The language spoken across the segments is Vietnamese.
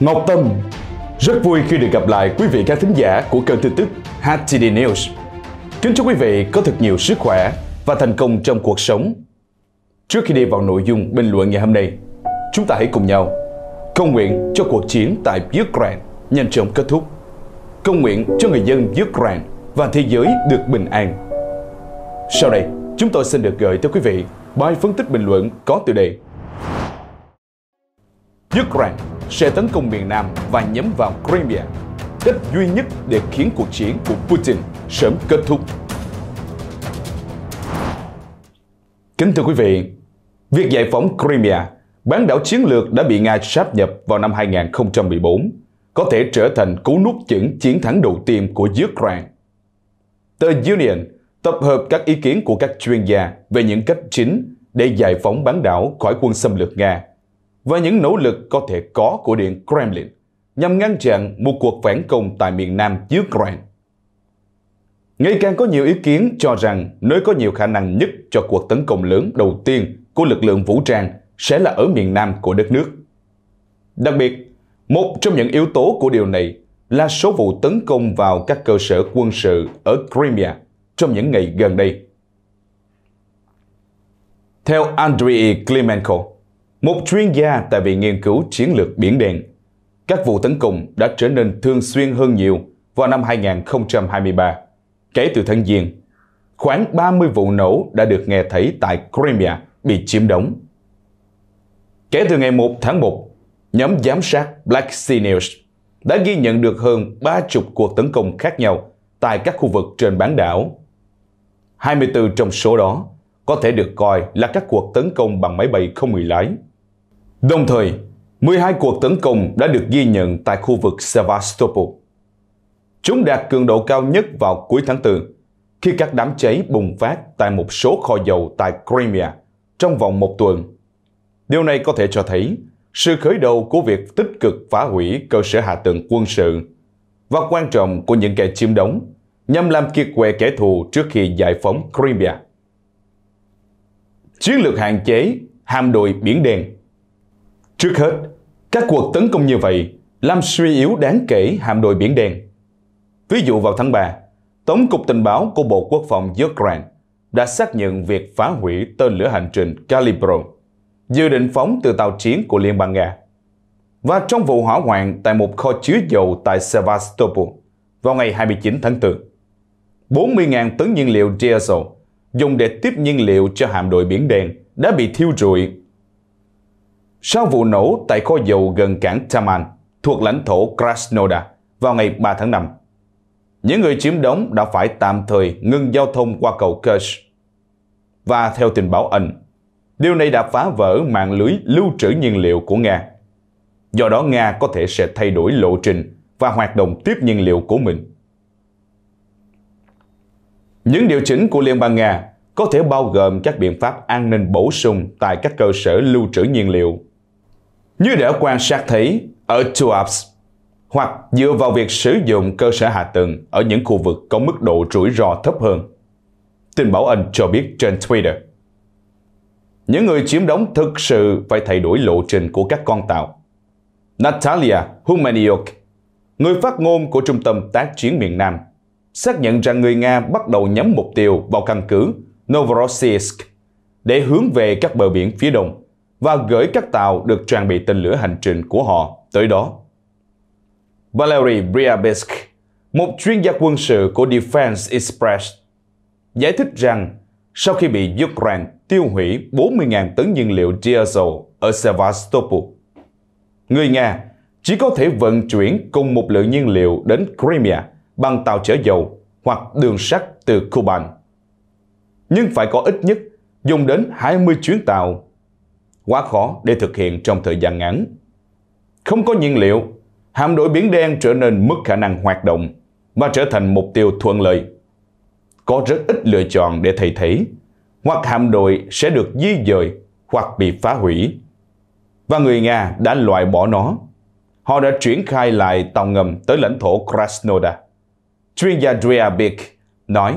Ngọc Tâm Rất vui khi được gặp lại quý vị khán thính giả của kênh tin tức HTD News Kính chúc quý vị có thật nhiều sức khỏe và thành công trong cuộc sống Trước khi đi vào nội dung bình luận ngày hôm nay Chúng ta hãy cùng nhau Công nguyện cho cuộc chiến tại Ukraine nhanh chóng kết thúc Công nguyện cho người dân Ukraine và thế giới được bình an Sau đây, chúng tôi xin được gửi tới quý vị bài phân tích bình luận có tiêu đề Ukraine sẽ tấn công miền Nam và nhắm vào Crimea, cách duy nhất để khiến cuộc chiến của Putin sớm kết thúc. Kính thưa quý vị, việc giải phóng Crimea, bán đảo chiến lược đã bị Nga sáp nhập vào năm 2014, có thể trở thành cú nút chững chiến thắng đầu tiên của Ukraine. The Union tập hợp các ý kiến của các chuyên gia về những cách chính để giải phóng bán đảo khỏi quân xâm lược Nga và những nỗ lực có thể có của Điện Kremlin nhằm ngăn chặn một cuộc phản công tại miền Nam Ukraine. Ngày càng có nhiều ý kiến cho rằng nơi có nhiều khả năng nhất cho cuộc tấn công lớn đầu tiên của lực lượng vũ trang sẽ là ở miền Nam của đất nước. Đặc biệt, một trong những yếu tố của điều này là số vụ tấn công vào các cơ sở quân sự ở Crimea trong những ngày gần đây. Theo Andriy Klimenko, một chuyên gia tại Viện Nghiên cứu Chiến lược Biển Đen, các vụ tấn công đã trở nên thường xuyên hơn nhiều vào năm 2023. Kể từ tháng Giêng, khoảng 30 vụ nổ đã được nghe thấy tại Crimea bị chiếm đóng. Kể từ ngày 1 tháng 1, nhóm giám sát Black Sea News đã ghi nhận được hơn 30 cuộc tấn công khác nhau tại các khu vực trên bán đảo. 24 trong số đó có thể được coi là các cuộc tấn công bằng máy bay không người lái Đồng thời, 12 cuộc tấn công đã được ghi nhận tại khu vực Sevastopol. Chúng đạt cường độ cao nhất vào cuối tháng 4, khi các đám cháy bùng phát tại một số kho dầu tại Crimea trong vòng một tuần. Điều này có thể cho thấy sự khởi đầu của việc tích cực phá hủy cơ sở hạ tầng quân sự và quan trọng của những kẻ chiếm đóng nhằm làm kiệt quệ kẻ thù trước khi giải phóng Crimea. Chiến lược hạn chế, hạm đội Biển Đen Trước hết, các cuộc tấn công như vậy làm suy yếu đáng kể hạm đội Biển Đen. Ví dụ vào tháng 3, Tổng cục Tình báo của Bộ Quốc phòng Ukraine đã xác nhận việc phá hủy tên lửa hành trình Calibro, dự định phóng từ tàu chiến của Liên bang Nga. Và trong vụ hỏa hoạn tại một kho chứa dầu tại Sevastopol vào ngày 29 tháng 4, 40.000 tấn nhiên liệu diesel dùng để tiếp nhiên liệu cho hạm đội Biển Đen đã bị thiêu rụi sau vụ nổ tại kho dầu gần cảng Taman thuộc lãnh thổ Krasnodar vào ngày 3 tháng 5. Những người chiếm đóng đã phải tạm thời ngưng giao thông qua cầu Kerch. Và theo tình báo ẩn, điều này đã phá vỡ mạng lưới lưu trữ nhiên liệu của Nga. Do đó Nga có thể sẽ thay đổi lộ trình và hoạt động tiếp nhiên liệu của mình. Những điều chỉnh của Liên bang Nga có thể bao gồm các biện pháp an ninh bổ sung tại các cơ sở lưu trữ nhiên liệu như để quan sát thấy ở Tuaps hoặc dựa vào việc sử dụng cơ sở hạ tầng ở những khu vực có mức độ rủi ro thấp hơn. Tin báo Anh cho biết trên Twitter. Những người chiếm đóng thực sự phải thay đổi lộ trình của các con tàu. Natalia Humaniuk, người phát ngôn của Trung tâm Tác chiến miền Nam, xác nhận rằng người Nga bắt đầu nhắm mục tiêu vào căn cứ Novorossiysk để hướng về các bờ biển phía đông và gửi các tàu được trang bị tên lửa hành trình của họ tới đó. Valery Bryabesk, một chuyên gia quân sự của Defense Express, giải thích rằng sau khi bị Ukraine tiêu hủy 40.000 tấn nhiên liệu diesel ở Sevastopol, người Nga chỉ có thể vận chuyển cùng một lượng nhiên liệu đến Crimea bằng tàu chở dầu hoặc đường sắt từ Kuban. Nhưng phải có ít nhất dùng đến 20 chuyến tàu quá khó để thực hiện trong thời gian ngắn. Không có nhiên liệu, hạm đội Biển Đen trở nên mất khả năng hoạt động và trở thành mục tiêu thuận lợi. Có rất ít lựa chọn để thay thế, hoặc hạm đội sẽ được di dời hoặc bị phá hủy. Và người Nga đã loại bỏ nó. Họ đã triển khai lại tàu ngầm tới lãnh thổ Krasnodar. Chuyên gia Drea Bick nói,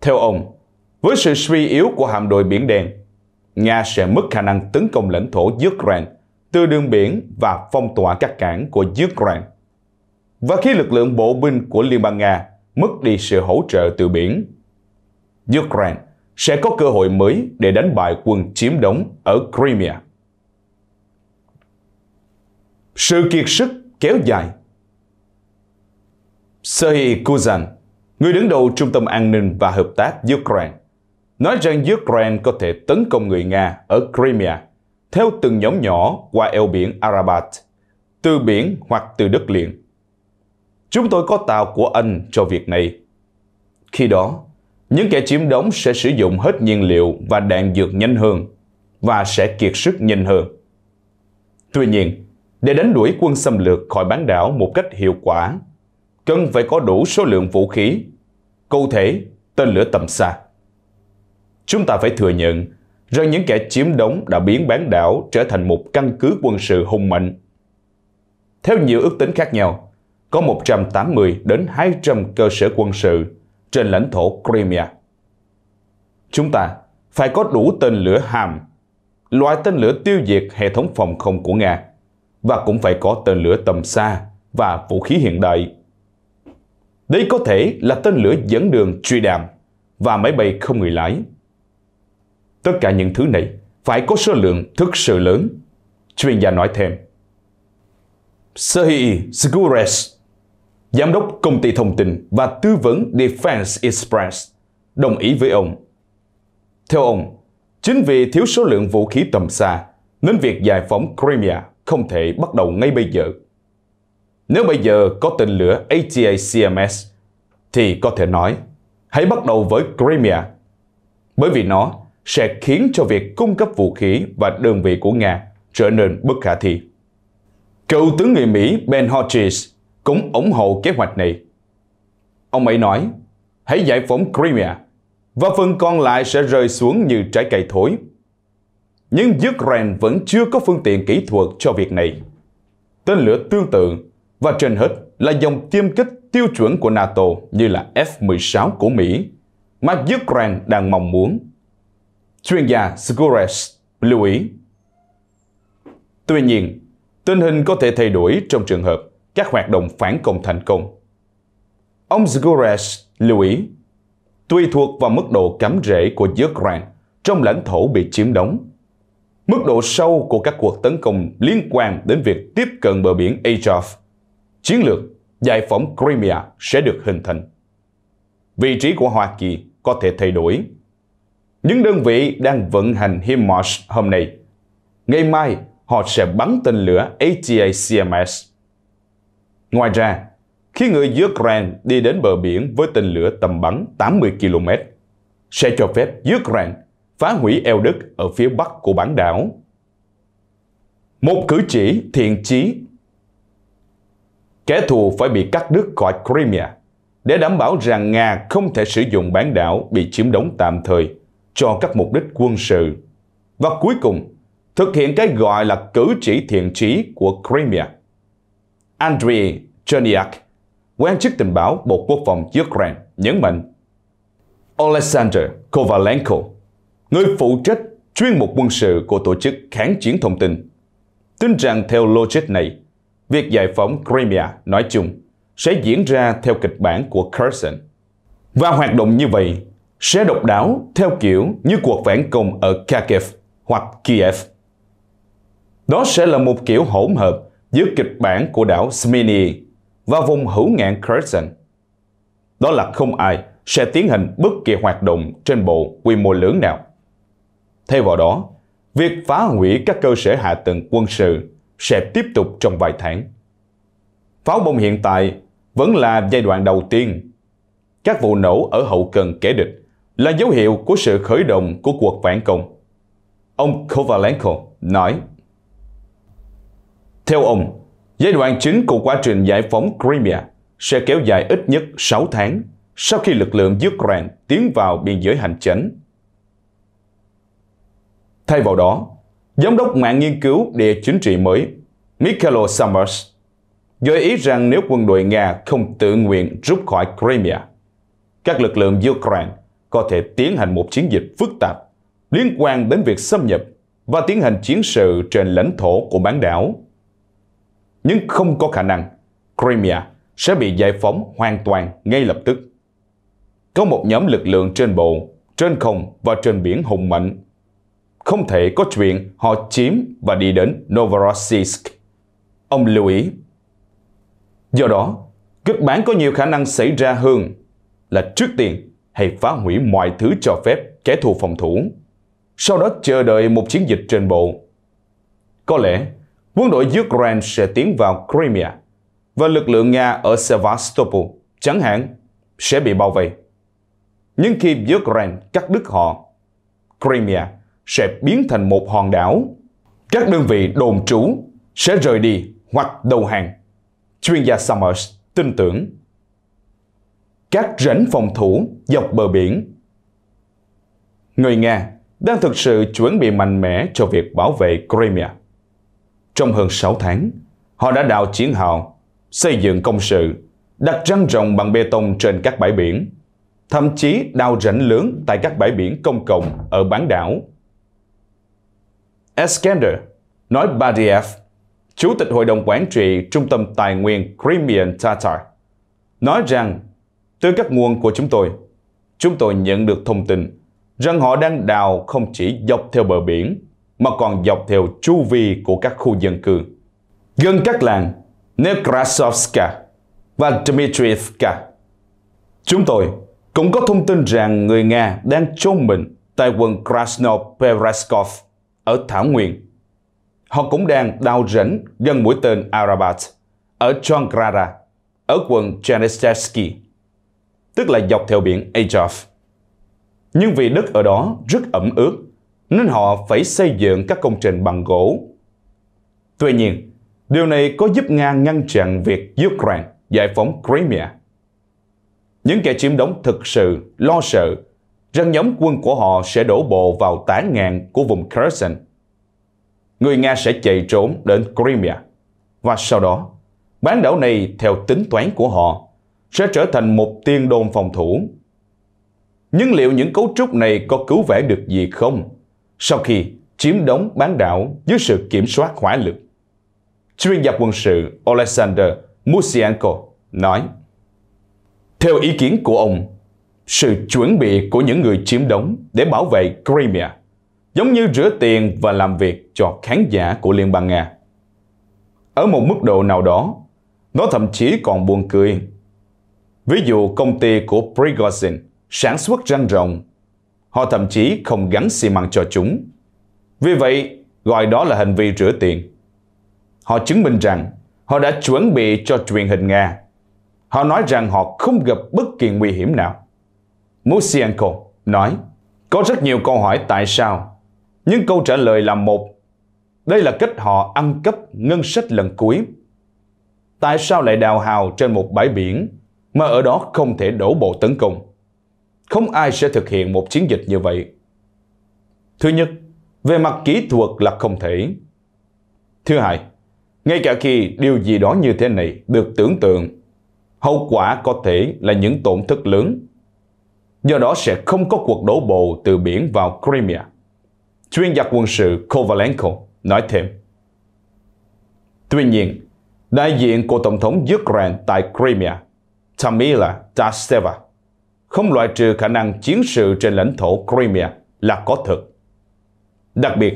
Theo ông, với sự suy yếu của hạm đội Biển Đen, Nga sẽ mất khả năng tấn công lãnh thổ Ukraine từ đường biển và phong tỏa các cảng của Ukraine. Và khi lực lượng bộ binh của Liên bang Nga mất đi sự hỗ trợ từ biển, Ukraine sẽ có cơ hội mới để đánh bại quân chiếm đóng ở Crimea. Sự kiệt sức kéo dài Sergei Kuzan, người đứng đầu Trung tâm An ninh và Hợp tác Ukraine, nói rằng Ukraine có thể tấn công người Nga ở Crimea theo từng nhóm nhỏ qua eo biển Arabat, từ biển hoặc từ đất liền. Chúng tôi có tàu của Anh cho việc này. Khi đó, những kẻ chiếm đóng sẽ sử dụng hết nhiên liệu và đạn dược nhanh hơn và sẽ kiệt sức nhanh hơn. Tuy nhiên, để đánh đuổi quân xâm lược khỏi bán đảo một cách hiệu quả, cần phải có đủ số lượng vũ khí, cụ thể tên lửa tầm xa Chúng ta phải thừa nhận rằng những kẻ chiếm đóng đã biến bán đảo trở thành một căn cứ quân sự hùng mạnh. Theo nhiều ước tính khác nhau, có 180 đến 200 cơ sở quân sự trên lãnh thổ Crimea. Chúng ta phải có đủ tên lửa hàm, loại tên lửa tiêu diệt hệ thống phòng không của Nga, và cũng phải có tên lửa tầm xa và vũ khí hiện đại. Đây có thể là tên lửa dẫn đường truy đàm và máy bay không người lái. Tất cả những thứ này phải có số lượng thực sự lớn. Chuyên gia nói thêm. Serhii Skures, giám đốc công ty thông tin và tư vấn Defense Express, đồng ý với ông. Theo ông, chính vì thiếu số lượng vũ khí tầm xa nên việc giải phóng Crimea không thể bắt đầu ngay bây giờ. Nếu bây giờ có tên lửa ATACMS thì có thể nói hãy bắt đầu với Crimea bởi vì nó sẽ khiến cho việc cung cấp vũ khí và đơn vị của Nga trở nên bất khả thi. Cựu tướng người Mỹ Ben Hodges cũng ủng hộ kế hoạch này. Ông ấy nói, hãy giải phóng Crimea và phần còn lại sẽ rơi xuống như trái cây thối. Nhưng Ukraine vẫn chưa có phương tiện kỹ thuật cho việc này. Tên lửa tương tự và trên hết là dòng tiêm kích tiêu chuẩn của NATO như là F-16 của Mỹ mà Ukraine đang mong muốn chuyên gia Skores lưu ý. Tuy nhiên, tình hình có thể thay đổi trong trường hợp các hoạt động phản công thành công. Ông Skores lưu ý, tùy thuộc vào mức độ cắm rễ của Ukraine trong lãnh thổ bị chiếm đóng, mức độ sâu của các cuộc tấn công liên quan đến việc tiếp cận bờ biển Azov, chiến lược giải phóng Crimea sẽ được hình thành. Vị trí của Hoa Kỳ có thể thay đổi những đơn vị đang vận hành HIMARS hôm nay. Ngày mai, họ sẽ bắn tên lửa ATACMS. Ngoài ra, khi người Ukraine đi đến bờ biển với tên lửa tầm bắn 80 km, sẽ cho phép Ukraine phá hủy eo đất ở phía bắc của bán đảo. Một cử chỉ thiện chí Kẻ thù phải bị cắt đứt khỏi Crimea để đảm bảo rằng Nga không thể sử dụng bán đảo bị chiếm đóng tạm thời cho các mục đích quân sự. Và cuối cùng, thực hiện cái gọi là cử chỉ thiện trí của Crimea. Andriy Cherniak, quan chức tình báo Bộ Quốc phòng Ukraine, nhấn mạnh Alexander Kovalenko, người phụ trách chuyên mục quân sự của Tổ chức Kháng chiến Thông tin, tin rằng theo logic này, việc giải phóng Crimea nói chung sẽ diễn ra theo kịch bản của Kherson. Và hoạt động như vậy sẽ độc đáo theo kiểu như cuộc phản công ở Kharkiv hoặc Kiev. Đó sẽ là một kiểu hỗn hợp giữa kịch bản của đảo Smyrna và vùng hữu ngạn Kherson. Đó là không ai sẽ tiến hành bất kỳ hoạt động trên bộ quy mô lớn nào. Thay vào đó, việc phá hủy các cơ sở hạ tầng quân sự sẽ tiếp tục trong vài tháng. Pháo bông hiện tại vẫn là giai đoạn đầu tiên. Các vụ nổ ở hậu cần kẻ địch là dấu hiệu của sự khởi động của cuộc phản công. Ông Kovalenko nói, Theo ông, giai đoạn chính của quá trình giải phóng Crimea sẽ kéo dài ít nhất 6 tháng sau khi lực lượng Ukraine tiến vào biên giới hành chính. Thay vào đó, Giám đốc mạng nghiên cứu địa chính trị mới Mikhailo Summers gợi ý rằng nếu quân đội Nga không tự nguyện rút khỏi Crimea, các lực lượng Ukraine có thể tiến hành một chiến dịch phức tạp liên quan đến việc xâm nhập và tiến hành chiến sự trên lãnh thổ của bán đảo. Nhưng không có khả năng Crimea sẽ bị giải phóng hoàn toàn ngay lập tức. Có một nhóm lực lượng trên bộ, trên không và trên biển hùng mạnh. Không thể có chuyện họ chiếm và đi đến Novorossiysk. Ông lưu ý. Do đó, kịch bản có nhiều khả năng xảy ra hơn là trước tiên hay phá hủy mọi thứ cho phép kẻ thù phòng thủ, sau đó chờ đợi một chiến dịch trên bộ. Có lẽ, quân đội Ukraine sẽ tiến vào Crimea và lực lượng Nga ở Sevastopol, chẳng hạn, sẽ bị bao vây. Nhưng khi Ukraine cắt đứt họ, Crimea sẽ biến thành một hòn đảo. Các đơn vị đồn trú sẽ rời đi hoặc đầu hàng. Chuyên gia Summers tin tưởng các rãnh phòng thủ dọc bờ biển. Người Nga đang thực sự chuẩn bị mạnh mẽ cho việc bảo vệ Crimea. Trong hơn 6 tháng, họ đã đào chiến hào, xây dựng công sự, đặt răng rộng bằng bê tông trên các bãi biển, thậm chí đào rãnh lớn tại các bãi biển công cộng ở bán đảo. Eskander nói Badiev, Chủ tịch Hội đồng Quản trị Trung tâm Tài nguyên Crimean Tatar, nói rằng từ các nguồn của chúng tôi, chúng tôi nhận được thông tin rằng họ đang đào không chỉ dọc theo bờ biển mà còn dọc theo chu vi của các khu dân cư. Gần các làng Nekrasovska và Dmitrievka. Chúng tôi cũng có thông tin rằng người Nga đang chôn mình tại quận Krasnopereskov ở Thảo Nguyên. Họ cũng đang đào rãnh gần mũi tên Arabat ở Chongrada, ở quận Chernestevsky tức là dọc theo biển Azov. Nhưng vì đất ở đó rất ẩm ướt, nên họ phải xây dựng các công trình bằng gỗ. Tuy nhiên, điều này có giúp Nga ngăn chặn việc Ukraine giải phóng Crimea. Những kẻ chiếm đóng thực sự lo sợ rằng nhóm quân của họ sẽ đổ bộ vào tả ngàn của vùng Kherson. Người Nga sẽ chạy trốn đến Crimea và sau đó bán đảo này theo tính toán của họ sẽ trở thành một tiên đồn phòng thủ. Nhưng liệu những cấu trúc này có cứu vãn được gì không? Sau khi chiếm đóng bán đảo dưới sự kiểm soát hỏa lực, chuyên gia quân sự Alexander Musianko nói, theo ý kiến của ông, sự chuẩn bị của những người chiếm đóng để bảo vệ Crimea giống như rửa tiền và làm việc cho khán giả của Liên bang Nga. Ở một mức độ nào đó, nó thậm chí còn buồn cười Ví dụ công ty của Prigozhin sản xuất răng rồng Họ thậm chí không gắn xi măng cho chúng. Vì vậy, gọi đó là hành vi rửa tiền. Họ chứng minh rằng họ đã chuẩn bị cho truyền hình Nga. Họ nói rằng họ không gặp bất kỳ nguy hiểm nào. Musienko nói, có rất nhiều câu hỏi tại sao, nhưng câu trả lời là một. Đây là cách họ ăn cắp ngân sách lần cuối. Tại sao lại đào hào trên một bãi biển mà ở đó không thể đổ bộ tấn công. Không ai sẽ thực hiện một chiến dịch như vậy. Thứ nhất, về mặt kỹ thuật là không thể. Thứ hai, ngay cả khi điều gì đó như thế này được tưởng tượng, hậu quả có thể là những tổn thất lớn. Do đó sẽ không có cuộc đổ bộ từ biển vào Crimea. Chuyên gia quân sự Kovalenko nói thêm. Tuy nhiên, đại diện của Tổng thống Ukraine tại Crimea Tamila Dasteva không loại trừ khả năng chiến sự trên lãnh thổ Crimea là có thực. Đặc biệt,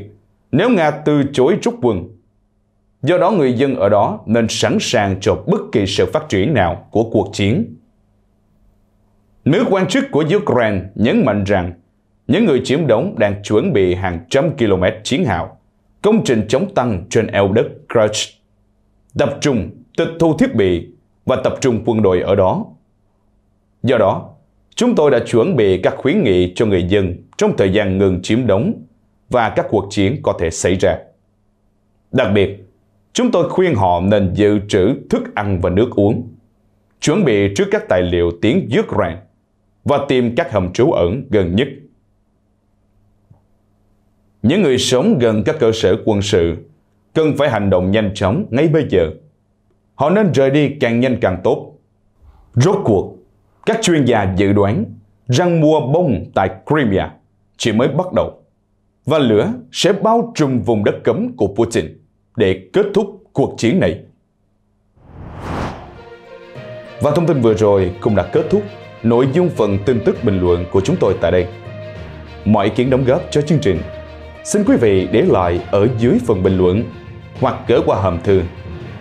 nếu Nga từ chối rút quân, do đó người dân ở đó nên sẵn sàng cho bất kỳ sự phát triển nào của cuộc chiến. Nữ quan chức của Ukraine nhấn mạnh rằng những người chiếm đóng đang chuẩn bị hàng trăm km chiến hào, công trình chống tăng trên eo đất Kerch, tập trung tịch thu thiết bị và tập trung quân đội ở đó. Do đó, chúng tôi đã chuẩn bị các khuyến nghị cho người dân trong thời gian ngừng chiếm đóng và các cuộc chiến có thể xảy ra. Đặc biệt, chúng tôi khuyên họ nên dự trữ thức ăn và nước uống, chuẩn bị trước các tài liệu tiếng Ukraine và tìm các hầm trú ẩn gần nhất. Những người sống gần các cơ sở quân sự cần phải hành động nhanh chóng ngay bây giờ họ nên rời đi càng nhanh càng tốt. Rốt cuộc, các chuyên gia dự đoán rằng mùa bông tại Crimea chỉ mới bắt đầu và lửa sẽ bao trùm vùng đất cấm của Putin để kết thúc cuộc chiến này. Và thông tin vừa rồi cũng đã kết thúc nội dung phần tin tức bình luận của chúng tôi tại đây. Mọi ý kiến đóng góp cho chương trình, xin quý vị để lại ở dưới phần bình luận hoặc gửi qua hòm thư